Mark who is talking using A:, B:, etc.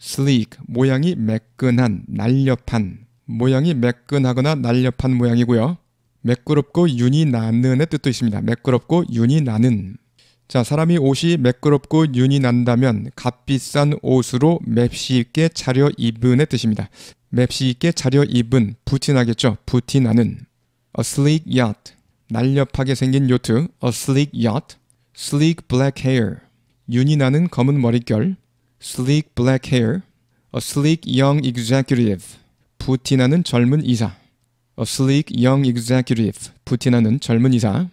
A: sleek 모양이 매끈한 날렵한 모양이 매끈하거나 날렵한 모양이고요. 매끄럽고 윤이 나는의 뜻도 있습니다. 매끄럽고 윤이 나는. 자, 사람이 옷이 매끄럽고 윤이 난다면 값비싼 옷으로 맵시 있게 차려 입은의 뜻입니다. 맵시 있게 차려 입은 부티나겠죠. 부티나는 a sleek yacht 날렵하게 생긴 요트 a sleek yacht sleek black hair 윤이 나는 검은 머릿결 sleek black hair, a sleek young executive, 부티나는 젊은 이사, a sleek young executive, 부티나는 젊은 이사,